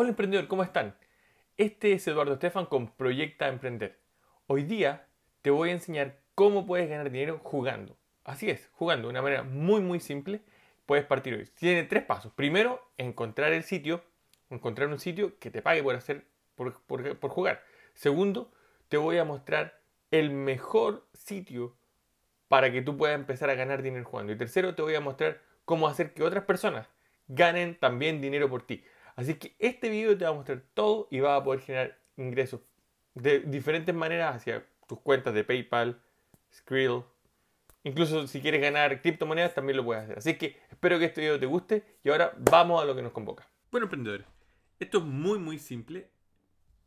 Hola emprendedor, ¿cómo están? Este es Eduardo Estefan con Proyecta Emprender. Hoy día te voy a enseñar cómo puedes ganar dinero jugando. Así es, jugando de una manera muy muy simple. Puedes partir hoy. Tiene tres pasos. Primero, encontrar el sitio, encontrar un sitio que te pague por hacer, por jugar. Segundo, te voy a mostrar el mejor sitio para que tú puedas empezar a ganar dinero jugando. Y tercero, te voy a mostrar cómo hacer que otras personas ganen también dinero por ti. Así que este video te va a mostrar todo y vas a poder generar ingresos de diferentes maneras hacia tus cuentas de PayPal, Skrill. Incluso si quieres ganar criptomonedas también lo puedes hacer. Así que espero que este video te guste y ahora vamos a lo que nos convoca. Bueno, emprendedores, esto es muy muy simple.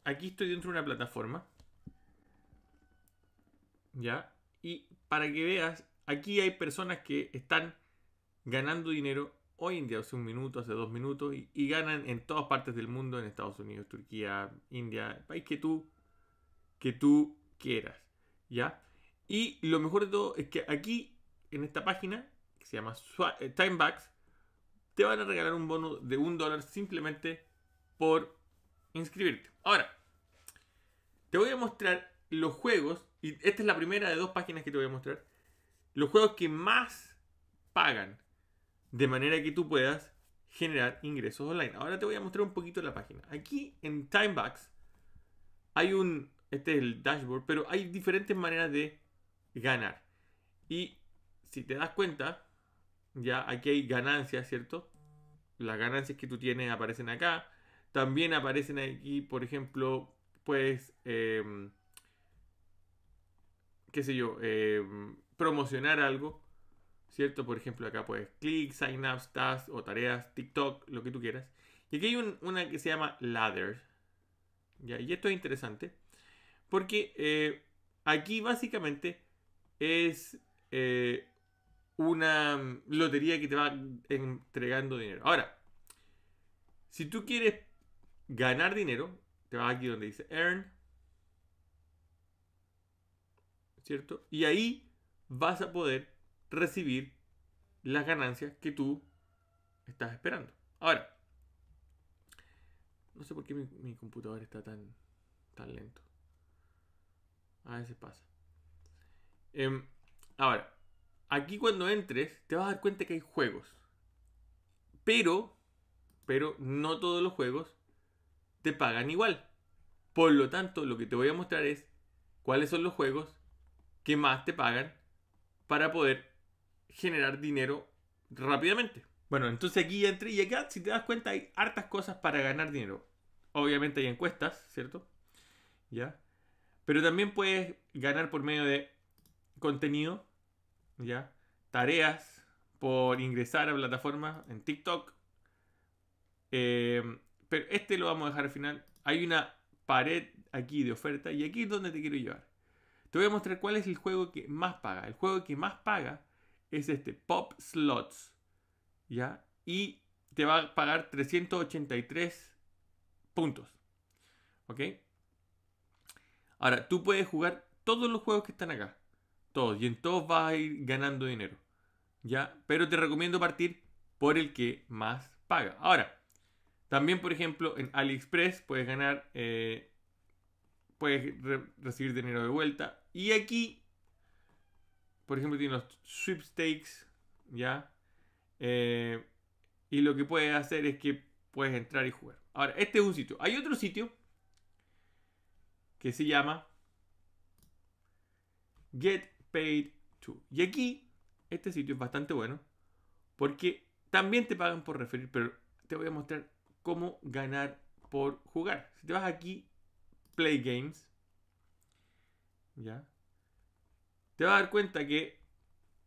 Aquí estoy dentro de una plataforma. ¿Ya? Y para que veas, aquí hay personas que están ganando dinero hoy en día hace un minuto, hace dos minutos, y, ganan en todas partes del mundo, en Estados Unidos, Turquía, India, el país que tú, que tú quieras. ¿Ya? Y lo mejor de todo es que aquí, en esta página, que se llama eh, Timebacks, te van a regalar un bono de un dólar simplemente por inscribirte. Ahora, te voy a mostrar los juegos, y esta es la primera de dos páginas que te voy a mostrar, los juegos que más pagan de manera que tú puedas generar ingresos online. Ahora te voy a mostrar un poquito la página. Aquí en TimeBucks hay un, este es el dashboard, pero hay diferentes maneras de ganar. Y si te das cuenta, ya aquí hay ganancias, ¿cierto? Las ganancias que tú tienes aparecen acá. También aparecen aquí, por ejemplo, puedes, em, qué sé yo, em, promocionar algo. ¿cierto? Por ejemplo, acá puedes clic, sign up, tasks o tareas, TikTok, lo que tú quieras. Y aquí hay una que se llama ladder. Y esto es interesante porque eh, aquí básicamente es eh, una lotería que te va entregando dinero. Ahora, si tú quieres ganar dinero, te vas aquí donde dice earn, ¿cierto? Y ahí vas a poder recibir las ganancias que tú estás esperando. Ahora, no sé por qué mi, computador está tan, lento. A veces pasa. Em, ahora, aquí cuando entres te vas a dar cuenta que hay juegos. Pero, pero no todos los juegos te pagan igual. Por lo tanto, lo que te voy a mostrar es cuáles son los juegos que más te pagan para poder generar dinero rápidamente. Bueno, entonces aquí entre y acá, si te das cuenta, hay hartas cosas para ganar dinero. Obviamente hay encuestas, ¿cierto? ¿Ya? Pero también puedes ganar por medio de contenido, ¿ya? Tareas, por ingresar a plataformas en TikTok. Eh, pero este lo vamos a dejar al final. Hay una pared aquí de oferta y aquí es donde te quiero llevar. Te voy a mostrar cuál es el juego que más paga. El juego que más paga es este, Pop Slots, ¿ya? Y te va a pagar 383 puntos, ¿ok? Ahora, tú puedes jugar todos los juegos que están acá, todos, y en todos vas a ir ganando dinero, ¿ya? Pero te recomiendo partir por el que más paga. Ahora, también, por ejemplo, en AliExpress puedes ganar, eh, puedes recibir dinero de vuelta. Y aquí por ejemplo, tiene los sweepstakes, ¿ya? Eh, y lo que puedes hacer es que puedes entrar y jugar. Ahora, este es un sitio. Hay otro sitio que se llama Get Paid To. Y aquí, este sitio es bastante bueno porque también te pagan por referir, pero te voy a mostrar cómo ganar por jugar. Si te vas aquí, Play Games, ¿ya? te vas a dar cuenta que,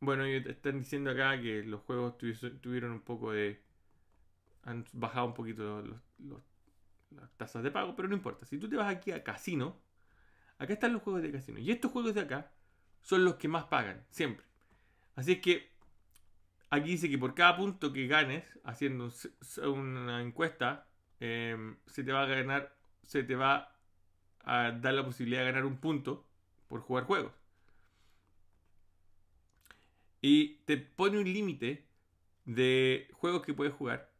bueno, están diciendo acá que los juegos tuvieron un poco de... Han bajado un poquito las tasas de pago, pero no importa. Si tú te vas aquí a casino, acá están los juegos de casino. Y estos juegos de acá son los que más pagan, siempre. Así es que aquí dice que por cada punto que ganes haciendo una encuesta, em, se te va a ganar, se te va a dar la posibilidad de ganar un punto por jugar juegos. Y te pone un límite de juegos que puedes jugar,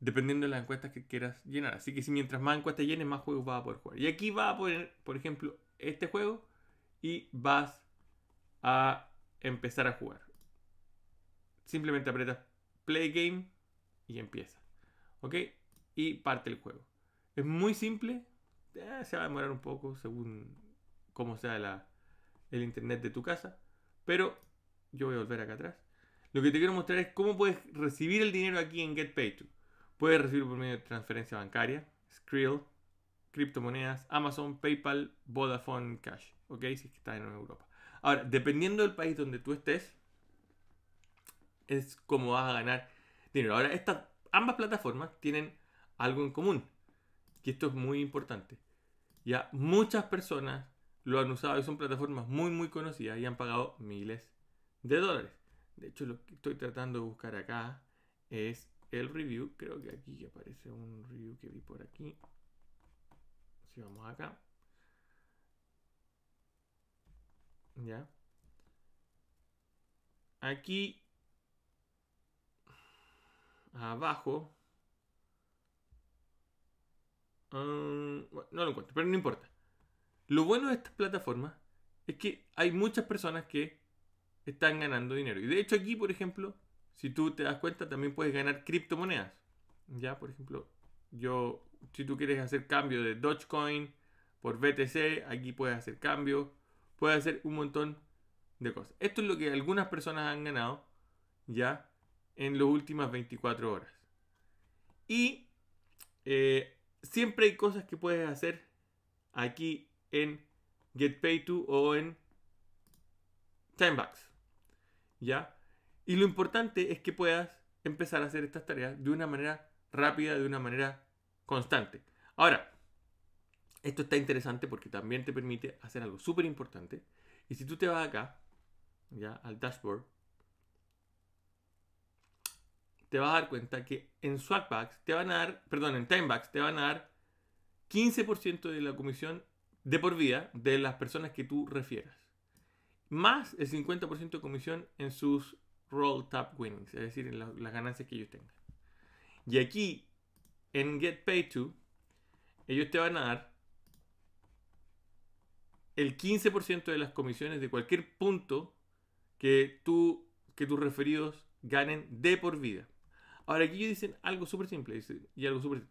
dependiendo de las encuestas que quieras llenar. Así que si mientras más encuestas llenes, más juegos vas a poder jugar. Y aquí va a poner, por ejemplo, este juego y vas a empezar a jugar. Simplemente aprietas play game y empieza. ¿Ok? Y parte el juego. Es muy simple. Eh, se va a demorar un poco según cómo sea la, el internet de tu casa. Pero yo voy a volver acá atrás. Lo que te quiero mostrar es cómo puedes recibir el dinero aquí en GetPayTo. Puedes recibir por medio de transferencia bancaria, Skrill, criptomonedas, Amazon, PayPal, Vodafone Cash. ¿Ok? Si estás en Europa. Ahora, dependiendo del país donde tú estés, es cómo vas a ganar dinero. Ahora, estas ambas plataformas tienen algo en común. Y esto es muy importante. Ya muchas personas lo han usado y son plataformas muy, muy conocidas y han pagado miles de dólares. De hecho, lo que estoy tratando de buscar acá es el review. Creo que aquí aparece un review que vi por aquí. Si vamos acá. Ya. Aquí abajo. Mm, no lo encuentro, pero no importa. Lo bueno de estas plataformas es que hay muchas personas que están ganando dinero. Y de hecho aquí, por ejemplo, si tú te das cuenta, también puedes ganar criptomonedas. Ya, por ejemplo, yo, si tú quieres hacer cambio de Dogecoin por BTC, aquí puedes hacer cambio, puedes hacer un montón de cosas. Esto es lo que algunas personas han ganado ya en las últimas 24 horas. Y eh, siempre hay cosas que puedes hacer aquí en getpay To o en TimeBucks. Y lo importante es que puedas empezar a hacer estas tareas de una manera rápida, de una manera constante. Ahora, esto está interesante porque también te permite hacer algo súper importante. Y si tú te vas acá, ya al dashboard, te vas a dar cuenta que en Swapbacks te van a dar, perdón, en Timebacks te van a dar 15% de la comisión de por vida de las personas que tú refieras más el 50% de comisión en sus roll top winnings, es decir, en las ganancias que ellos tengan. Y aquí, en Get Paid To, ellos te van a dar el 15% de las comisiones de cualquier punto que, tú, que tus referidos ganen de por vida. Ahora, aquí ellos dicen algo súper simple y algo súper...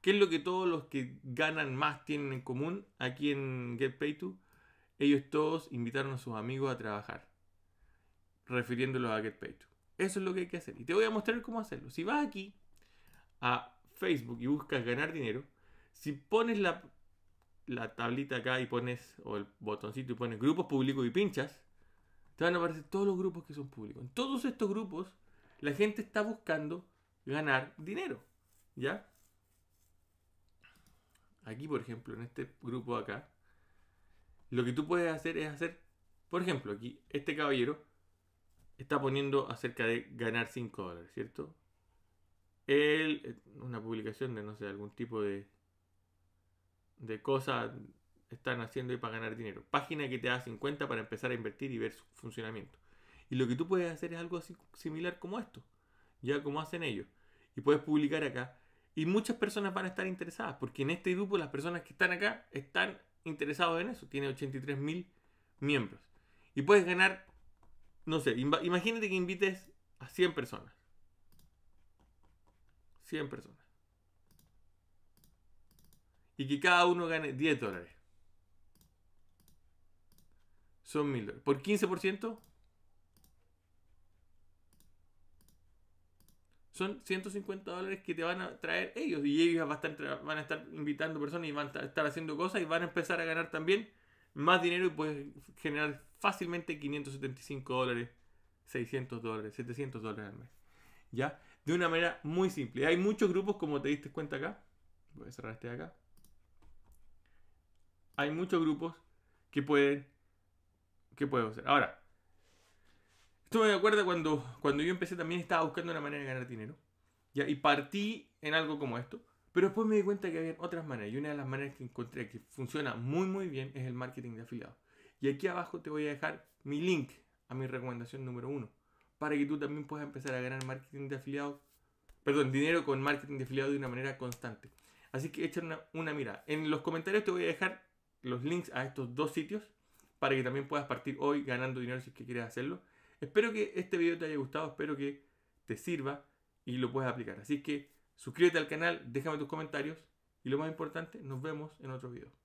¿Qué es lo que todos los que ganan más tienen en común aquí en Get Paid To? Ellos todos invitaron a sus amigos a trabajar, refiriéndolos a GetPage. Eso es lo que hay que hacer. Y te voy a mostrar cómo hacerlo. Si vas aquí a Facebook y buscas ganar dinero, si pones la, la tablita acá y pones, o el botoncito y pones grupos públicos y pinchas, te van a aparecer todos los grupos que son públicos. En todos estos grupos, la gente está buscando ganar dinero. ¿Ya? Aquí, por ejemplo, en este grupo acá, lo que tú puedes hacer es hacer, por ejemplo, aquí este caballero está poniendo acerca de ganar 5 dólares, ¿cierto? Él, eh, una publicación de, no sé, algún tipo de, de cosa están haciendo y para ganar dinero. Página que te da 50 para empezar a invertir y ver su funcionamiento. Y lo que tú puedes hacer es algo así similar como esto, ya como hacen ellos. Y puedes publicar acá. Y muchas personas van a estar interesadas, porque en este grupo las personas que están acá están interesado en eso. Tiene 83.000 miembros. Y puedes ganar, no sé, imagínate que invites a 100 personas. 100 personas. Y que cada uno gane 10 dólares. Son 1000 dólares. Por 15%, son 150 dólares que te van a traer ellos y ellos van a estar, van a estar invitando personas y van a estar haciendo cosas y van a empezar a ganar también más dinero y puedes generar fácilmente 575 dólares, 600 dólares, 700 dólares al mes. ¿Ya? De una manera muy simple. Hay muchos grupos, como te diste cuenta acá. Voy a cerrar este de acá. Hay muchos grupos que pueden que puedo hacer. Ahora, esto me acuerdo cuando, cuando yo empecé también estaba buscando una manera de ganar dinero. ¿ya? Y partí en algo como esto. Pero después me di cuenta que había otras maneras. Y una de las maneras que encontré que funciona muy muy bien es el marketing de afiliados. Y aquí abajo te voy a dejar mi link a mi recomendación número uno. Para que tú también puedas empezar a ganar marketing de afiliados. Perdón, dinero con marketing de afiliados de una manera constante. Así que echa una, una mirada. En los comentarios te voy a dejar los links a estos dos sitios para que también puedas partir hoy ganando dinero si es que quieres hacerlo. Espero que este video te haya gustado, espero que te sirva y lo puedas aplicar. Así que suscríbete al canal, déjame tus comentarios y lo más importante, nos vemos en otro video.